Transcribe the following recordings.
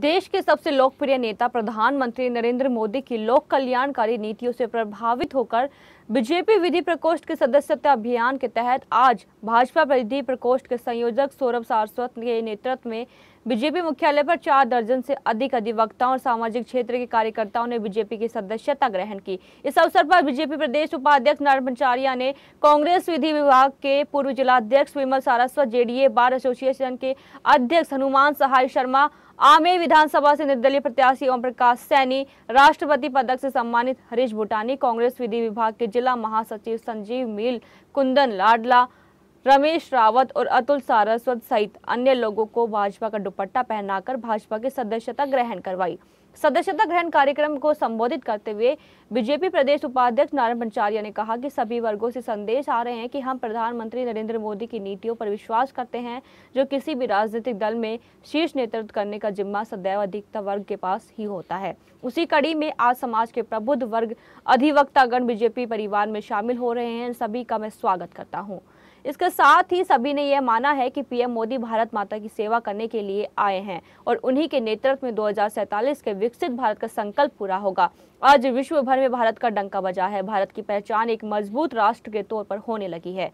देश के सबसे लोकप्रिय नेता प्रधानमंत्री नरेंद्र मोदी की लोक कल्याणकारी नीतियों से प्रभावित होकर बीजेपी विधि प्रकोष्ठ के सदस्यता अभियान के तहत आज भाजपा विधि प्रकोष्ठ के संयोजक सौरभ सारस्वत के नेतृत्व में बीजेपी मुख्यालय पर चार दर्जन से अधिक अधिवक्ताओं और सामाजिक क्षेत्र के कार्यकर्ताओं ने बीजेपी की सदस्यता ग्रहण की इस अवसर पर बीजेपी प्रदेश उपाध्यक्ष नारायण पंचारिया ने कांग्रेस विधि विभाग के पूर्व जिलाध्यक्ष Vimal Saraswat JDA bar association के अध्यक्ष हनुमान सहाय शर्मा आमेर विधानसभा से निर्दलीय प्रत्याशी ओम प्रकाश सैनी राष्ट्रपति पदक से सम्मानित हरीश भूटानी कांग्रेस विधि विभाग के जिला महासचिव संजीव मील कुंदन लाडला रमेश रावत और अतुल सारस्वत सहित अन्य लोगों को भाजपा का दुपट्टा पहनाकर भाजपा की सदस्यता ग्रहण करवाई सदस्यता ग्रहण कार्यक्रम को संबोधित करते हुए बीजेपी प्रदेश उपाध्यक्ष नारायण पंचारिया ने कहा कि सभी वर्गों से संदेश आ रहे हैं कि हम प्रधानमंत्री नरेंद्र मोदी की नीतियों पर विश्वास करते हैं जो किसी भी राजनीतिक दल में शीर्ष नेतृत्व करने का जिम्मा सदैव अधिकतर वर्ग के पास ही होता है उसी कड़ी में आज समाज के प्रबुद्ध वर्ग अधिवक्तागण बीजेपी परिवार में शामिल हो रहे हैं सभी का मैं स्वागत करता हूँ इसके साथ ही सभी ने यह माना है कि पीएम मोदी भारत माता की सेवा करने के लिए आए हैं और उन्हीं के नेतृत्व में दो के विकसित भारत का संकल्प पूरा होगा आज विश्व भर में भारत का डंका बजा है भारत की पहचान एक मजबूत राष्ट्र के तौर पर होने लगी है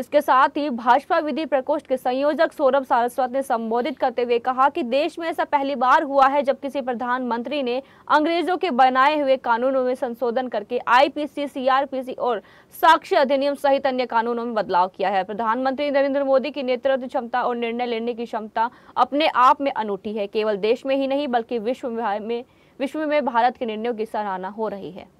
इसके साथ ही भाजपा विधि प्रकोष्ठ के संयोजक सौरभ सारस्वत ने संबोधित करते हुए कहा कि देश में ऐसा पहली बार हुआ है जब किसी प्रधानमंत्री ने अंग्रेजों के बनाए हुए कानूनों में संशोधन करके आईपीसी सीआरपीसी और साक्ष्य अधिनियम सहित अन्य कानूनों में बदलाव किया है प्रधानमंत्री नरेंद्र मोदी की नेतृत्व क्षमता और निर्णय लेने की क्षमता अपने आप में अनूठी है केवल देश में ही नहीं बल्कि विश्व में विश्व में भारत के निर्णयों की सराहना हो रही है